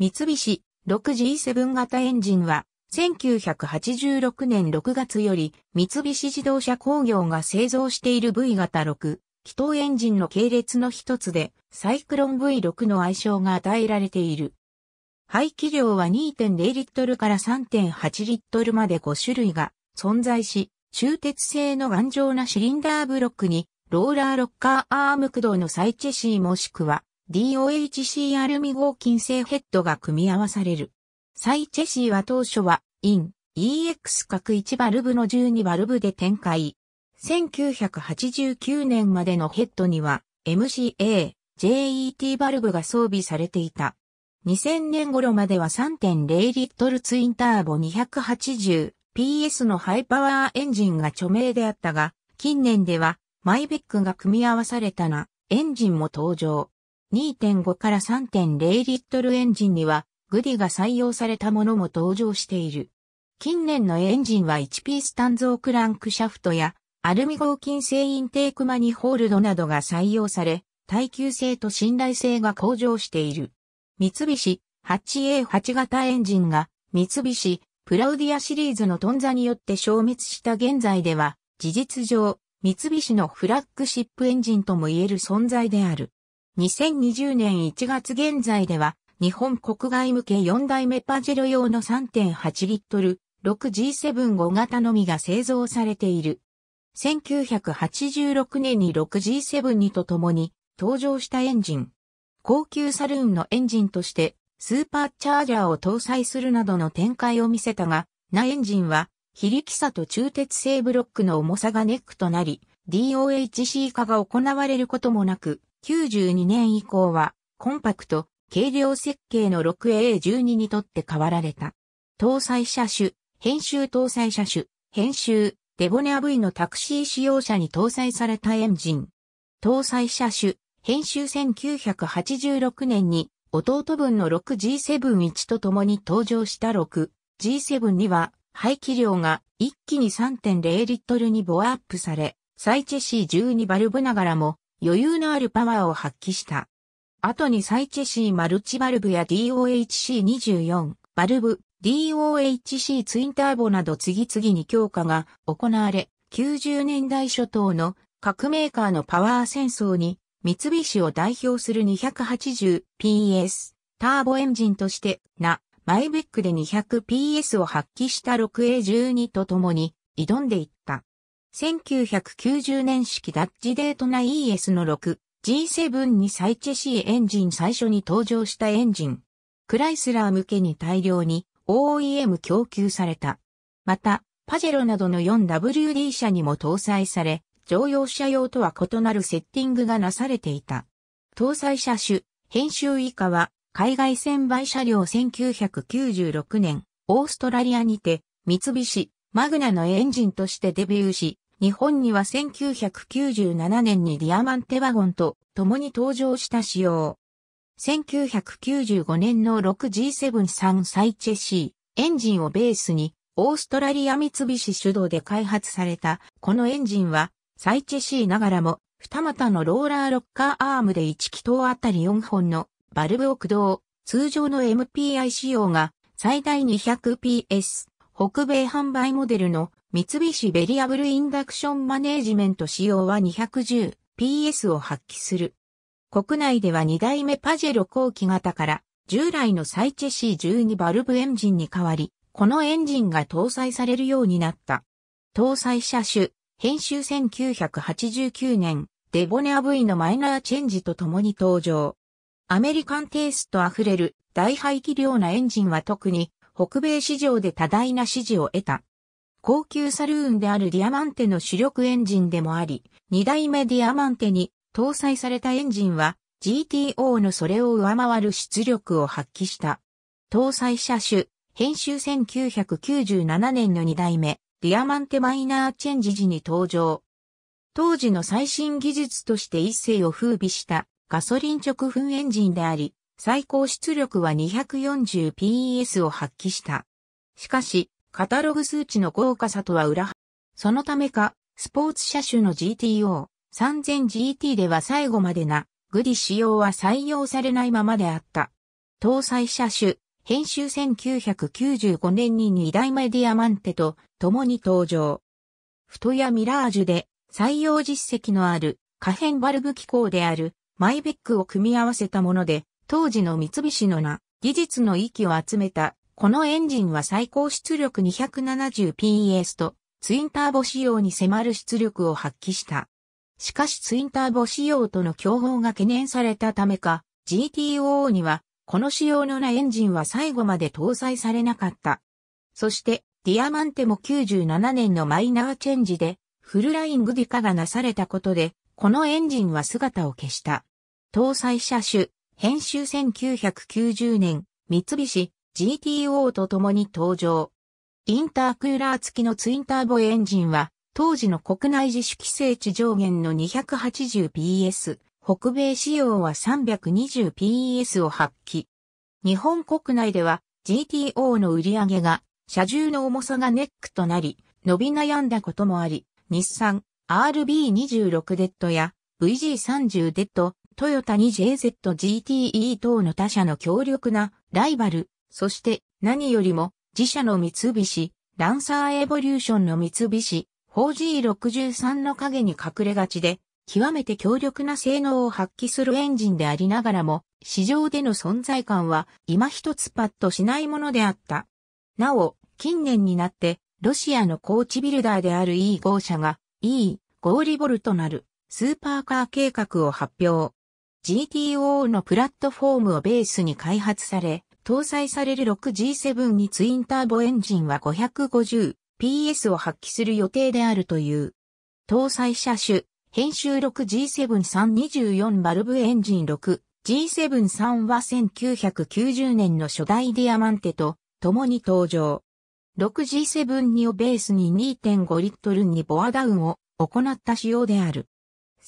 三菱 6G7 型エンジンは、1986年6月より三菱自動車工業が製造している V 型6、気筒エンジンの系列の一つで、サイクロン V6 の愛称が与えられている。排気量は2.0リットルから3.8リットルまで5種類が存在し、中鉄製の頑丈なシリンダーブロックに、ローラーロッカーアーム駆動のサイチェシーもしくは、DOHC アルミ合金製ヘッドが組み合わされる。サイチェシーは当初は、イン、EX 角1バルブの12バルブで展開。1989年までのヘッドには、MCA、JET バルブが装備されていた。2000年頃までは3.0リットルツインターボ 280PS のハイパワーエンジンが著名であったが、近年ではマイベックが組み合わされたなエンジンも登場。2.5から3.0リットルエンジンには、グディが採用されたものも登場している。近年のエンジンは1ース単造クランクシャフトや、アルミ合金製インテークマニホールドなどが採用され、耐久性と信頼性が向上している。三菱 8A8 型エンジンが、三菱プラウディアシリーズのトンザによって消滅した現在では、事実上、三菱のフラッグシップエンジンとも言える存在である。2020年1月現在では、日本国外向け4代目パジェロ用の3.8リットル 6G75 型のみが製造されている。1986年に 6G7 にとともに登場したエンジン。高級サルーンのエンジンとしてスーパーチャージャーを搭載するなどの展開を見せたが、なエンジンは非力さと中鉄製ブロックの重さがネックとなり、DOHC 化が行われることもなく、92年以降は、コンパクト、軽量設計の 6A12 a にとって変わられた。搭載車種、編集搭載車種、編集、デボネア V のタクシー使用車に搭載されたエンジン。搭載車種、編集1986年に弟分の 6G71 と共に登場した 6G7 には排気量が一気に3.0リットルにボアアップされ、サイチェシー12バルブながらも余裕のあるパワーを発揮した。後にサイチェシーマルチバルブや DOHC24 バルブ、DOHC ツインターボなど次々に強化が行われ、90年代初頭の各メーカーのパワー戦争に三菱を代表する 280PS ターボエンジンとしてなマイベックで 200PS を発揮した 6A12 と共に挑んでいった。1990年式ダッジデートナ ES の 6G7 に最チェシーエンジン最初に登場したエンジン。クライスラー向けに大量に OEM 供給された。また、パジェロなどの 4WD 車にも搭載され、乗用車用とは異なるセッティングがなされていた。搭載車種、編集以下は、海外専売車両1996年、オーストラリアにて、三菱、マグナのエンジンとしてデビューし、日本には1997年にディアマンテワゴンと共に登場した仕様。1995年の 6G73 サイチェシーエンジンをベースにオーストラリア三菱主導で開発されたこのエンジンはサイチェシーながらも二股のローラーロッカーアームで1気筒あたり4本のバルブを駆動、通常の MPI 仕様が最大 200PS 北米販売モデルの三菱ベリアブルインダクションマネージメント仕様は 210PS を発揮する。国内では2代目パジェロ後期型から従来のサイチェ C12 バルブエンジンに変わり、このエンジンが搭載されるようになった。搭載車種、編集1989年、デボネア V のマイナーチェンジとともに登場。アメリカンテイストあふれる大排気量なエンジンは特に北米市場で多大な支持を得た。高級サルーンであるディアマンテの主力エンジンでもあり、2代目ディアマンテに搭載されたエンジンは GTO のそれを上回る出力を発揮した。搭載車種、編集1997年の2代目、ディアマンテマイナーチェンジ時に登場。当時の最新技術として一世を風靡したガソリン直噴エンジンであり、最高出力は 240PS を発揮した。しかし、カタログ数値の豪華さとは裏そのためか、スポーツ車種の GTO、3000GT では最後までな、グリ仕様は採用されないままであった。搭載車種、編集1995年に2大メディアマンテと共に登場。フトやミラージュで採用実績のある可変バルブ機構であるマイベックを組み合わせたもので、当時の三菱の名、技術の域を集めた、このエンジンは最高出力 270PS と、ツインターボ仕様に迫る出力を発揮した。しかしツインターボ仕様との競合が懸念されたためか、GTO には、この仕様のなエンジンは最後まで搭載されなかった。そして、ディアマンテも97年のマイナーチェンジで、フルライングディカがなされたことで、このエンジンは姿を消した。搭載車種、編集1990年、三菱 GTO と共に登場。インタークーラー付きのツインターボエンジンは、当時の国内自主規制値上限の 280PS、北米仕様は 320PS を発揮。日本国内では GTO の売り上げが、車重の重さがネックとなり、伸び悩んだこともあり、日産 RB26 デッドや VG30 デッド、トヨタに JZGTE 等の他社の強力なライバル、そして何よりも自社の三菱、ランサーエボリューションの三菱、4G63 の影に隠れがちで、極めて強力な性能を発揮するエンジンでありながらも、市場での存在感は今一つパッとしないものであった。なお、近年になって、ロシアのコーチビルダーである E5 社が E5 リボルとなるスーパーカー計画を発表。GTO のプラットフォームをベースに開発され、搭載される 6G7 にツインターボエンジンは 550PS を発揮する予定であるという。搭載車種、編集 6G7-324 バルブエンジン 6G7-3 は1990年の初代ディアマンテと共に登場。6G7-2 をベースに2.5リットルにボアダウンを行った仕様である。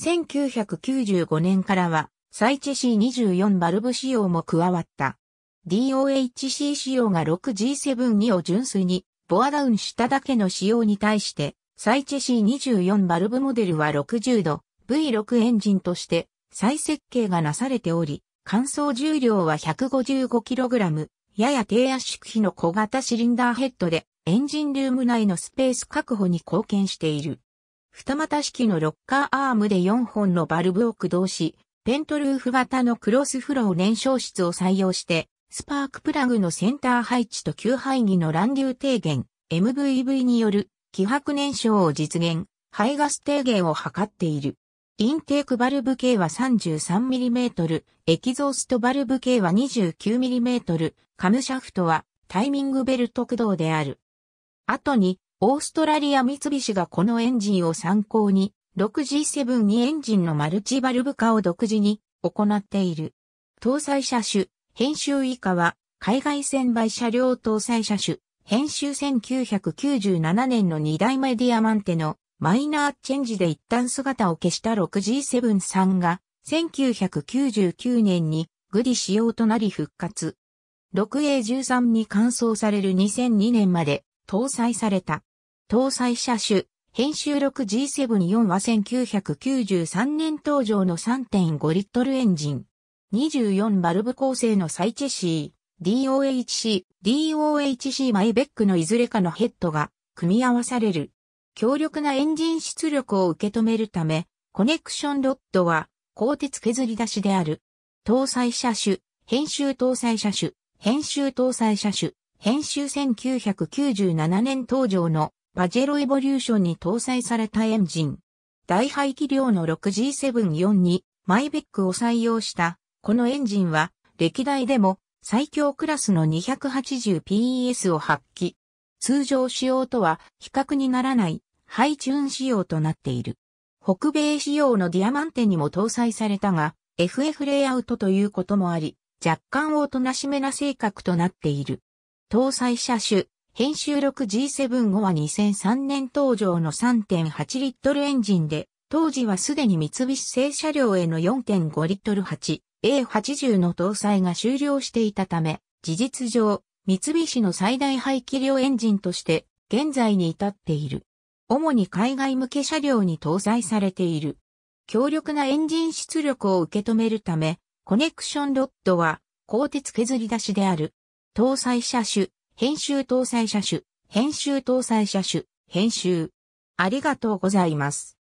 1995年からはサイチ C24 バルブ仕様も加わった。DOHC 仕様が 6G72 を純粋にボアダウンしただけの仕様に対して、サイチ C24 バルブモデルは60度 V6 エンジンとして再設計がなされており、乾燥重量は 155kg、やや低圧縮比の小型シリンダーヘッドで、エンジンルーム内のスペース確保に貢献している。二股式のロッカーアームで4本のバルブを駆動し、ペントルーフ型のクロスフロー燃焼室を採用して、スパークプラグのセンター配置と吸排儀の乱流低減、MVV による気迫燃焼を実現、排ガス低減を図っている。インテークバルブ径は 33mm、エキゾーストバルブ径は 29mm、カムシャフトはタイミングベルト駆動である。後に、オーストラリア三菱がこのエンジンを参考に、6G7E エンジンのマルチバルブ化を独自に行っている。搭載車種、編集以下は、海外専売車両搭載車種、編集1997年の2代目ディアマンテのマイナーチェンジで一旦姿を消した 6G7 さんが、1999年にグリ仕様となり復活。6A13 に換装される2002年まで搭載された。搭載車種、編集録 G74 は1993年登場の3.5リットルエンジン。24バルブ構成のサイチェシー、DOHC、DOHC マイベックのいずれかのヘッドが組み合わされる。強力なエンジン出力を受け止めるため、コネクションロッドは鋼鉄削り出しである。搭載車種、編集搭載車種、編集搭載車種、編集1997年登場のパジェロエボリューションに搭載されたエンジン。大排気量の 6G7-4 にマイベックを採用したこのエンジンは歴代でも最強クラスの 280PS を発揮。通常仕様とは比較にならないハイチューン仕様となっている。北米仕様のディアマンテにも搭載されたが FF レイアウトということもあり若干おとなしめな性格となっている。搭載車種編集録 G7 後は2003年登場の3.8リットルエンジンで、当時はすでに三菱製車両への4.5リットル 8A80 の搭載が終了していたため、事実上、三菱の最大排気量エンジンとして、現在に至っている。主に海外向け車両に搭載されている。強力なエンジン出力を受け止めるため、コネクションロッドは鋼鉄削り出しである。搭載車種編集搭載車種、編集搭載車種、編集。ありがとうございます。